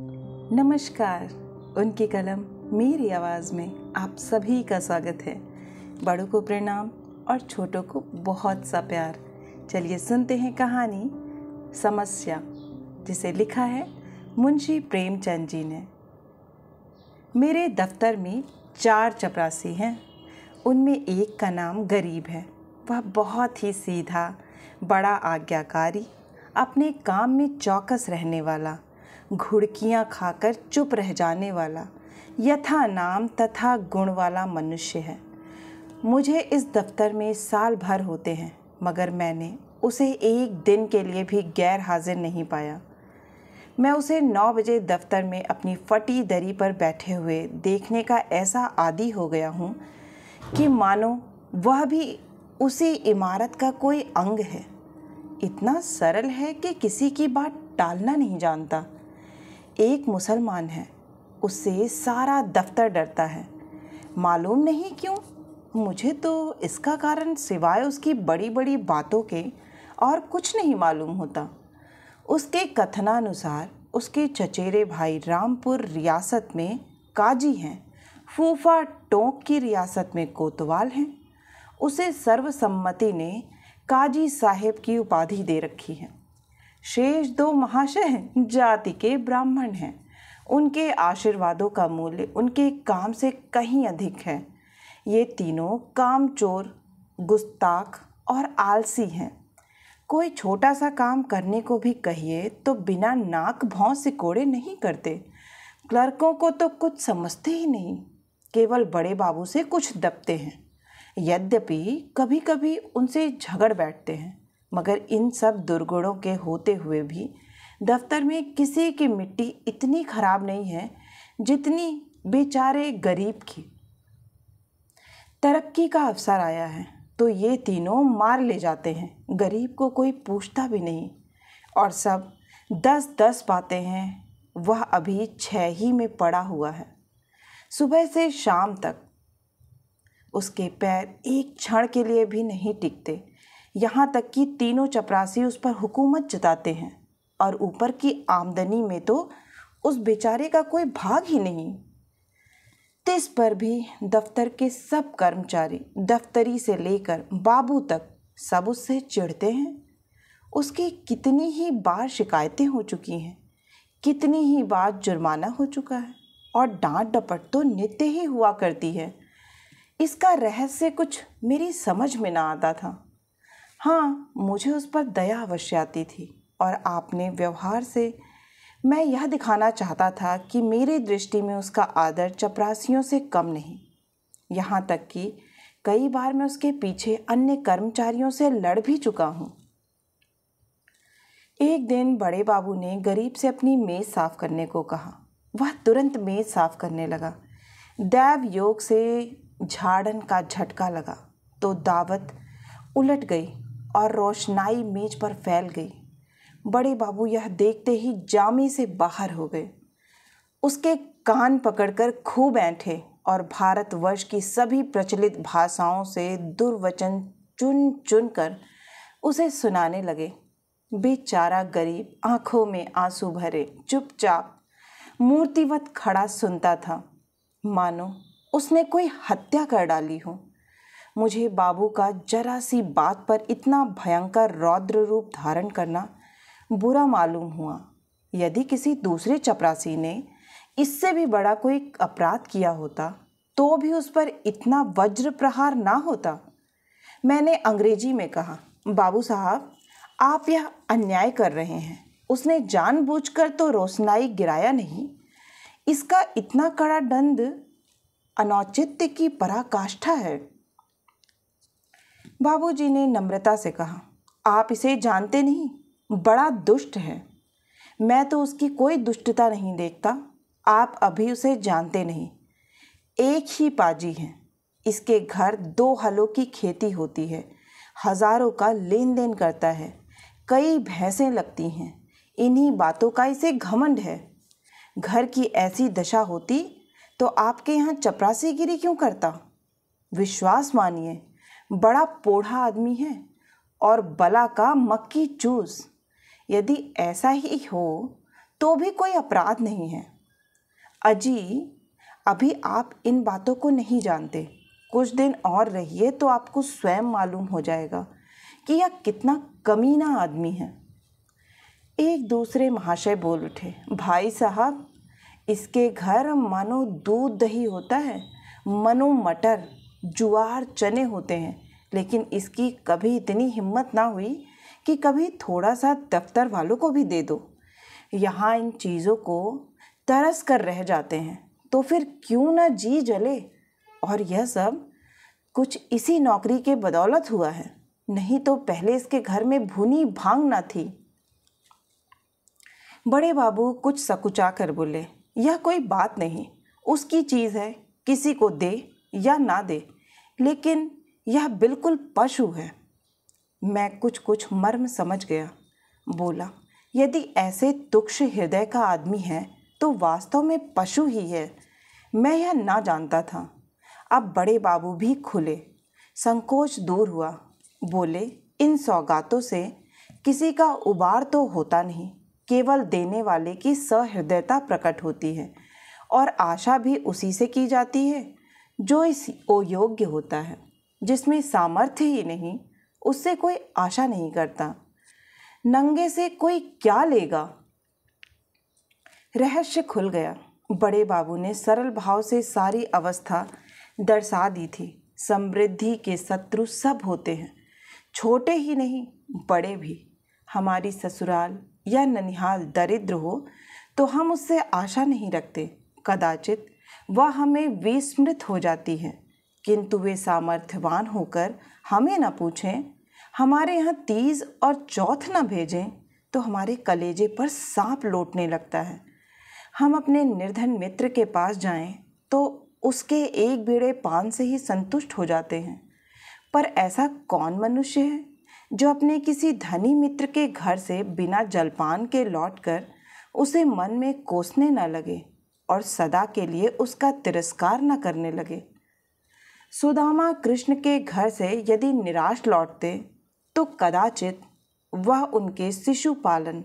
नमस्कार उनकी कलम मेरी आवाज़ में आप सभी का स्वागत है बड़ों को प्रणाम और छोटों को बहुत सा प्यार चलिए सुनते हैं कहानी समस्या जिसे लिखा है मुंशी प्रेमचंद जी ने मेरे दफ्तर में चार चपरासी हैं उनमें एक का नाम गरीब है वह बहुत ही सीधा बड़ा आज्ञाकारी अपने काम में चौकस रहने वाला घुड़कियाँ खाकर चुप रह जाने वाला यथा नाम तथा गुण वाला मनुष्य है मुझे इस दफ्तर में साल भर होते हैं मगर मैंने उसे एक दिन के लिए भी गैर हाजिर नहीं पाया मैं उसे नौ बजे दफ्तर में अपनी फटी दरी पर बैठे हुए देखने का ऐसा आदि हो गया हूँ कि मानो वह भी उसी इमारत का कोई अंग है इतना सरल है कि किसी की बात टालना नहीं जानता एक मुसलमान है उससे सारा दफ्तर डरता है मालूम नहीं क्यों मुझे तो इसका कारण सिवाय उसकी बड़ी बड़ी बातों के और कुछ नहीं मालूम होता उसके कथनानुसार उसके चचेरे भाई रामपुर रियासत में काजी हैं फूफा टोंक की रियासत में कोतवाल हैं उसे सर्वसम्मति ने काजी साहेब की उपाधि दे रखी है शेष दो महाशय जाति के ब्राह्मण हैं उनके आशीर्वादों का मूल्य उनके काम से कहीं अधिक है ये तीनों कामचोर गुस्ताख और आलसी हैं कोई छोटा सा काम करने को भी कहिए तो बिना नाक भौं सिकोड़े नहीं करते क्लर्कों को तो कुछ समझते ही नहीं केवल बड़े बाबू से कुछ दबते हैं यद्यपि कभी कभी उनसे झगड़ बैठते हैं मगर इन सब दुर्गुणों के होते हुए भी दफ्तर में किसी की मिट्टी इतनी खराब नहीं है जितनी बेचारे गरीब की तरक्की का अवसर आया है तो ये तीनों मार ले जाते हैं गरीब को कोई पूछता भी नहीं और सब दस दस पाते हैं वह अभी छः ही में पड़ा हुआ है सुबह से शाम तक उसके पैर एक क्षण के लिए भी नहीं टिकते यहाँ तक कि तीनों चपरासी उस पर हुकूमत जताते हैं और ऊपर की आमदनी में तो उस बेचारे का कोई भाग ही नहीं तिस पर भी दफ्तर के सब कर्मचारी दफ्तरी से लेकर बाबू तक सब उससे चिढ़ते हैं उसकी कितनी ही बार शिकायतें हो चुकी हैं कितनी ही बार जुर्माना हो चुका है और डांट डपट तो नित्य ही हुआ करती है इसका रहस्य कुछ मेरी समझ में ना आता था हाँ मुझे उस पर दया अवश्य आती थी और आपने व्यवहार से मैं यह दिखाना चाहता था कि मेरी दृष्टि में उसका आदर चपरासियों से कम नहीं यहाँ तक कि कई बार मैं उसके पीछे अन्य कर्मचारियों से लड़ भी चुका हूँ एक दिन बड़े बाबू ने गरीब से अपनी मेज़ साफ़ करने को कहा वह तुरंत मेज़ साफ़ करने लगा दैव योग से झाड़न का झटका लगा तो दावत उलट गई और रोशनाई मेज पर फैल गई बड़े बाबू यह देखते ही जामी से बाहर हो गए उसके कान पकड़कर खूब ऐंठे और भारतवर्ष की सभी प्रचलित भाषाओं से दुर्वचन चुन चुन कर उसे सुनाने लगे बेचारा गरीब आंखों में आंसू भरे चुपचाप मूर्तिवत खड़ा सुनता था मानो उसने कोई हत्या कर डाली हो मुझे बाबू का जरा सी बात पर इतना भयंकर रौद्र रूप धारण करना बुरा मालूम हुआ यदि किसी दूसरे चपरासी ने इससे भी बड़ा कोई अपराध किया होता तो भी उस पर इतना वज्र प्रहार ना होता मैंने अंग्रेजी में कहा बाबू साहब आप यह अन्याय कर रहे हैं उसने जानबूझकर तो रोशनाई गिराया नहीं इसका इतना कड़ा दंड अनौचित्य की पराकाष्ठा है बाबूजी ने नम्रता से कहा आप इसे जानते नहीं बड़ा दुष्ट है मैं तो उसकी कोई दुष्टता नहीं देखता आप अभी उसे जानते नहीं एक ही पाजी है इसके घर दो हलों की खेती होती है हज़ारों का लेन देन करता है कई भैंसें लगती हैं इन्हीं बातों का इसे घमंड है घर की ऐसी दशा होती तो आपके यहाँ चपरासीगिरी क्यों करता विश्वास मानिए बड़ा पोढ़ा आदमी है और बला का मक्की चूस यदि ऐसा ही हो तो भी कोई अपराध नहीं है अजी अभी आप इन बातों को नहीं जानते कुछ दिन और रहिए तो आपको स्वयं मालूम हो जाएगा कि यह कितना कमीना आदमी है एक दूसरे महाशय बोल उठे भाई साहब इसके घर मानो दूध दही होता है मनो मटर जुआर चने होते हैं लेकिन इसकी कभी इतनी हिम्मत ना हुई कि कभी थोड़ा सा दफ्तर वालों को भी दे दो यहाँ इन चीज़ों को तरस कर रह जाते हैं तो फिर क्यों ना जी जले और यह सब कुछ इसी नौकरी के बदौलत हुआ है नहीं तो पहले इसके घर में भुनी भांग ना थी बड़े बाबू कुछ सकुचा कर बोले यह कोई बात नहीं उसकी चीज़ है किसी को दे या ना दे लेकिन यह बिल्कुल पशु है मैं कुछ कुछ मर्म समझ गया बोला यदि ऐसे तुक्ष हृदय का आदमी है तो वास्तव में पशु ही है मैं यह ना जानता था अब बड़े बाबू भी खुले संकोच दूर हुआ बोले इन सौगातों से किसी का उबार तो होता नहीं केवल देने वाले की सहृदयता प्रकट होती है और आशा भी उसी से की जाती है जो इस योग्य होता है जिसमें सामर्थ्य ही नहीं उससे कोई आशा नहीं करता नंगे से कोई क्या लेगा रहस्य खुल गया बड़े बाबू ने सरल भाव से सारी अवस्था दर्शा दी थी समृद्धि के शत्रु सब होते हैं छोटे ही नहीं बड़े भी हमारी ससुराल या ननिहाल दरिद्र हो तो हम उससे आशा नहीं रखते कदाचित वह हमें विस्मृत हो जाती हैं किंतु वे सामर्थ्यवान होकर हमें न पूछें हमारे यहाँ तीज और चौथ न भेजें तो हमारे कलेजे पर सांप लौटने लगता है हम अपने निर्धन मित्र के पास जाएं तो उसके एक बेड़े पान से ही संतुष्ट हो जाते हैं पर ऐसा कौन मनुष्य है जो अपने किसी धनी मित्र के घर से बिना जलपान के लौटकर उसे मन में कोसने न लगे और सदा के लिए उसका तिरस्कार न करने लगे सुदामा कृष्ण के घर से यदि निराश लौटते तो कदाचित वह उनके शिशु पालन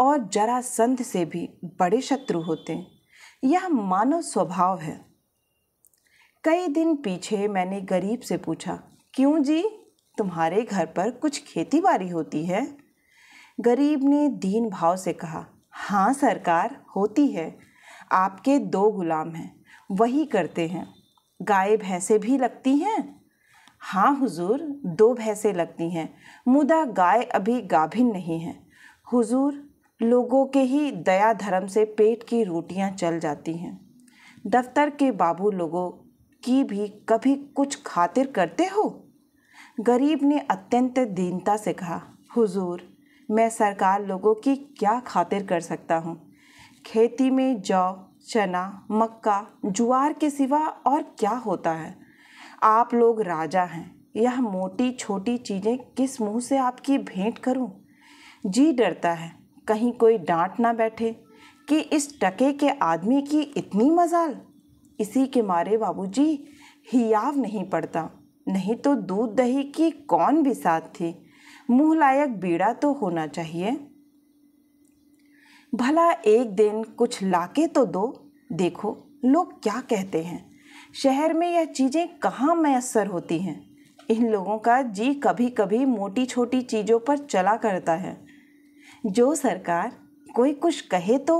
और जरासंध से भी बड़े शत्रु होते यह मानव स्वभाव है कई दिन पीछे मैंने गरीब से पूछा क्यों जी तुम्हारे घर पर कुछ खेती बाड़ी होती है गरीब ने दीन भाव से कहा हाँ सरकार होती है आपके दो गुलाम हैं वही करते हैं गाय भैंसे भी लगती हैं हाँ हुजूर दो भैंसें लगती हैं मुदा गाय अभी गाभिन नहीं है हुजूर लोगों के ही दया धर्म से पेट की रोटियां चल जाती हैं दफ्तर के बाबू लोगों की भी कभी कुछ खातिर करते हो गरीब ने अत्यंत दीनता से कहा हुजूर मैं सरकार लोगों की क्या खातिर कर सकता हूँ खेती में जौ चना मक्का जुआर के सिवा और क्या होता है आप लोग राजा हैं यह मोटी छोटी चीज़ें किस मुंह से आपकी भेंट करूं? जी डरता है कहीं कोई डांट ना बैठे कि इस टके के आदमी की इतनी मजाल इसी के मारे बाबूजी हियाव नहीं पड़ता नहीं तो दूध दही की कौन भी साथ थी मुँह लायक बीड़ा तो होना चाहिए भला एक दिन कुछ लाके तो दो देखो लोग क्या कहते हैं शहर में यह चीज़ें कहाँ मैसर होती हैं इन लोगों का जी कभी कभी मोटी छोटी चीज़ों पर चला करता है जो सरकार कोई कुछ कहे तो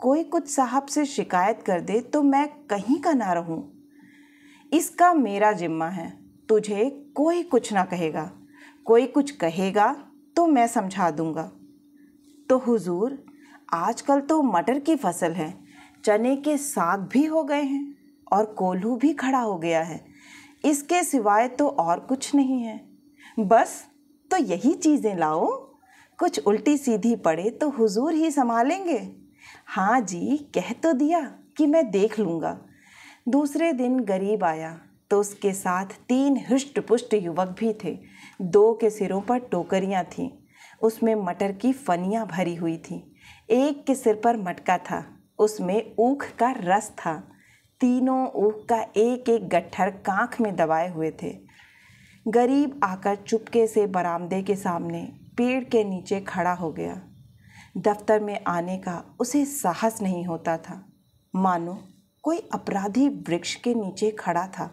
कोई कुछ साहब से शिकायत कर दे तो मैं कहीं का ना रहूं इसका मेरा जिम्मा है तुझे कोई कुछ ना कहेगा कोई कुछ कहेगा तो मैं समझा दूंगा तो हुजूर आजकल तो मटर की फसल है चने के साग भी हो गए हैं और कोल्हू भी खड़ा हो गया है इसके सिवाय तो और कुछ नहीं है बस तो यही चीज़ें लाओ कुछ उल्टी सीधी पड़े तो हुजूर ही संभालेंगे हाँ जी कह तो दिया कि मैं देख लूँगा दूसरे दिन गरीब आया तो उसके साथ तीन हृष्ट पुष्ट युवक भी थे दो के सिरों पर टोकरियाँ थीं उसमें मटर की फनियाँ भरी हुई थीं एक के सिर पर मटका था उसमें ऊख का रस था तीनों ऊख का एक एक गट्ठर कांख में दबाए हुए थे गरीब आकर चुपके से बरामदे के सामने पेड़ के नीचे खड़ा हो गया दफ्तर में आने का उसे साहस नहीं होता था मानो कोई अपराधी वृक्ष के नीचे खड़ा था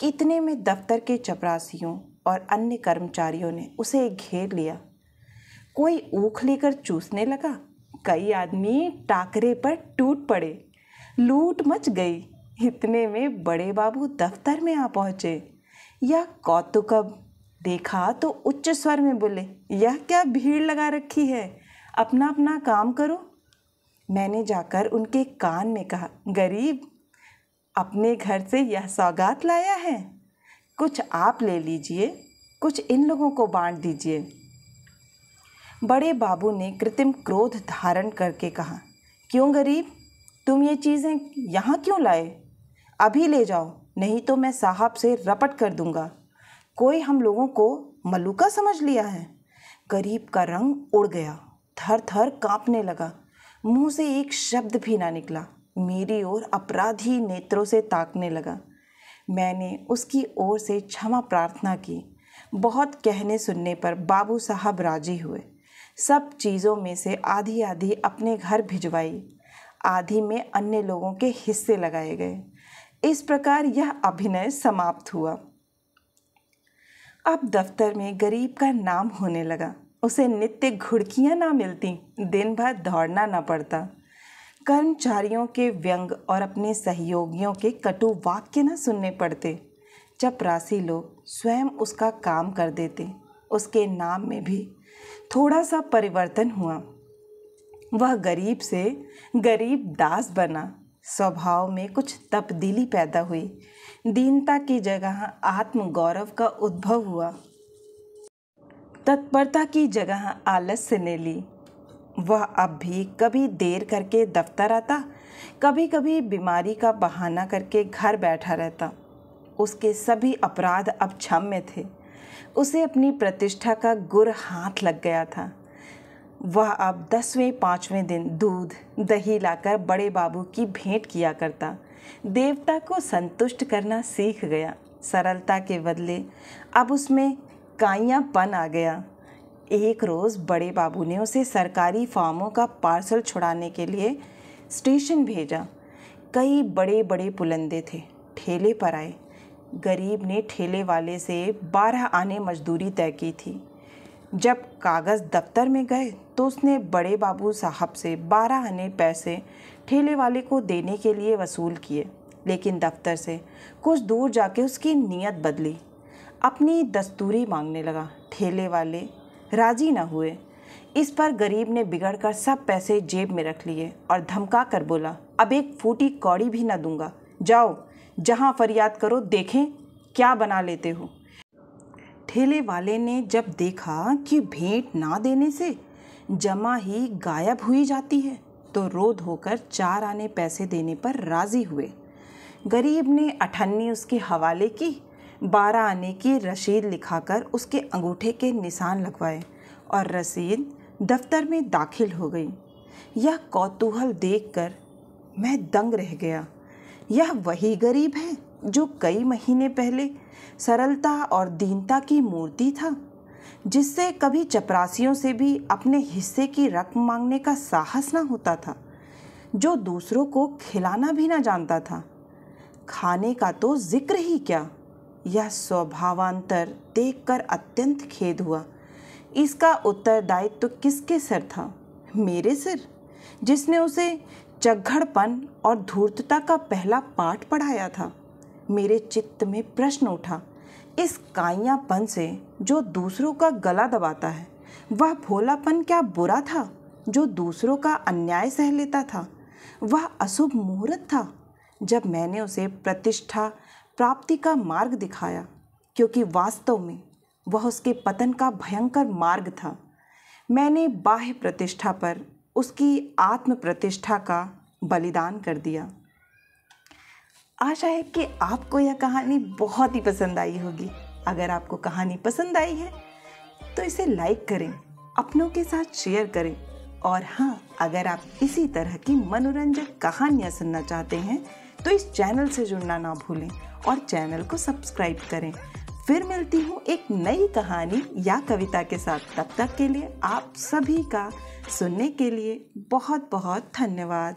कितने में दफ्तर के चपरासियों और अन्य कर्मचारियों ने उसे घेर लिया कोई ऊख लेकर चूसने लगा कई आदमी टाकरे पर टूट पड़े लूट मच गई इतने में बड़े बाबू दफ्तर में आ पहुँचे यह कौतुकब देखा तो उच्च स्वर में बोले यह क्या भीड़ लगा रखी है अपना अपना काम करो मैंने जाकर उनके कान में कहा गरीब अपने घर से यह सौगात लाया है कुछ आप ले लीजिए कुछ इन लोगों को बांट दीजिए बड़े बाबू ने कृत्रिम क्रोध धारण करके कहा क्यों गरीब तुम ये चीज़ें यहाँ क्यों लाए अभी ले जाओ नहीं तो मैं साहब से रपट कर दूंगा कोई हम लोगों को मलुका समझ लिया है गरीब का रंग उड़ गया थर थर कांपने लगा मुंह से एक शब्द भी ना निकला मेरी ओर अपराधी नेत्रों से ताकने लगा मैंने उसकी ओर से क्षमा प्रार्थना की बहुत कहने सुनने पर बाबू साहब राजी हुए सब चीज़ों में से आधी आधी अपने घर भिजवाई आधी में अन्य लोगों के हिस्से लगाए गए इस प्रकार यह अभिनय समाप्त हुआ अब दफ्तर में गरीब का नाम होने लगा उसे नित्य घुड़कियाँ ना मिलती दिन भर दौड़ना ना पड़ता कर्मचारियों के व्यंग और अपने सहयोगियों के कटु वाक्य न सुनने पड़ते चपरासी लोग स्वयं उसका काम कर देते उसके नाम में भी थोड़ा सा परिवर्तन हुआ वह गरीब से गरीब दास बना स्वभाव में कुछ तब्दीली पैदा हुई दीनता की जगह आत्मगौरव का उद्भव हुआ तत्परता की जगह आलस्य ने ली वह अब भी कभी देर करके दफ्तर आता कभी कभी बीमारी का बहाना करके घर बैठा रहता उसके सभी अपराध अब क्षम में थे उसे अपनी प्रतिष्ठा का गुर हाथ लग गया था वह अब दसवें पाँचवें दिन दूध दही लाकर बड़े बाबू की भेंट किया करता देवता को संतुष्ट करना सीख गया सरलता के बदले अब उसमें काइयापन आ गया एक रोज़ बड़े बाबू ने उसे सरकारी फार्मों का पार्सल छुड़ाने के लिए स्टेशन भेजा कई बड़े बड़े पुलंदे थे ठेले पर आए गरीब ने ठेले वाले से बारह आने मजदूरी तय की थी जब कागज़ दफ्तर में गए तो उसने बड़े बाबू साहब से बारह आने पैसे ठेले वाले को देने के लिए वसूल किए लेकिन दफ्तर से कुछ दूर जाके उसकी नीयत बदली अपनी दस्तूरी मांगने लगा ठेले वाले राजी न हुए इस पर गरीब ने बिगड़कर सब पैसे जेब में रख लिए और धमका कर बोला अब एक फूटी कौड़ी भी ना दूंगा जाओ जहाँ फरियाद करो देखें क्या बना लेते हो ठेले वाले ने जब देखा कि भेंट ना देने से जमा ही गायब हुई जाती है तो रो धोकर चार आने पैसे देने पर राज़ी हुए गरीब ने अठन्नी उसके हवाले की बारह आने की रसीद लिखाकर उसके अंगूठे के निशान लगवाए और रसीद दफ्तर में दाखिल हो गई यह कौतूहल देखकर मैं दंग रह गया यह वही गरीब है जो कई महीने पहले सरलता और दीनता की मूर्ति था जिससे कभी चपरासियों से भी अपने हिस्से की रकम मांगने का साहस ना होता था जो दूसरों को खिलाना भी ना जानता था खाने का तो जिक्र ही क्या यह स्वभावांतर देखकर अत्यंत खेद हुआ इसका उत्तरदायित्व तो किसके सर था मेरे सिर जिसने उसे चघड़पन और धूर्तता का पहला पाठ पढ़ाया था मेरे चित्त में प्रश्न उठा इस काइयापन से जो दूसरों का गला दबाता है वह भोलापन क्या बुरा था जो दूसरों का अन्याय सह लेता था वह अशुभ मुहूर्त था जब मैंने उसे प्रतिष्ठा प्राप्ति का मार्ग दिखाया क्योंकि वास्तव में वह उसके पतन का भयंकर मार्ग था मैंने बाह्य प्रतिष्ठा पर उसकी आत्म प्रतिष्ठा का बलिदान कर दिया आशा है कि आपको यह कहानी बहुत ही पसंद आई होगी अगर आपको कहानी पसंद आई है तो इसे लाइक करें अपनों के साथ शेयर करें और हाँ अगर आप इसी तरह की मनोरंजक कहानियाँ सुनना चाहते हैं तो इस चैनल से जुड़ना ना भूलें और चैनल को सब्सक्राइब करें फिर मिलती हूँ एक नई कहानी या कविता के साथ तब तक के लिए आप सभी का सुनने के लिए बहुत बहुत धन्यवाद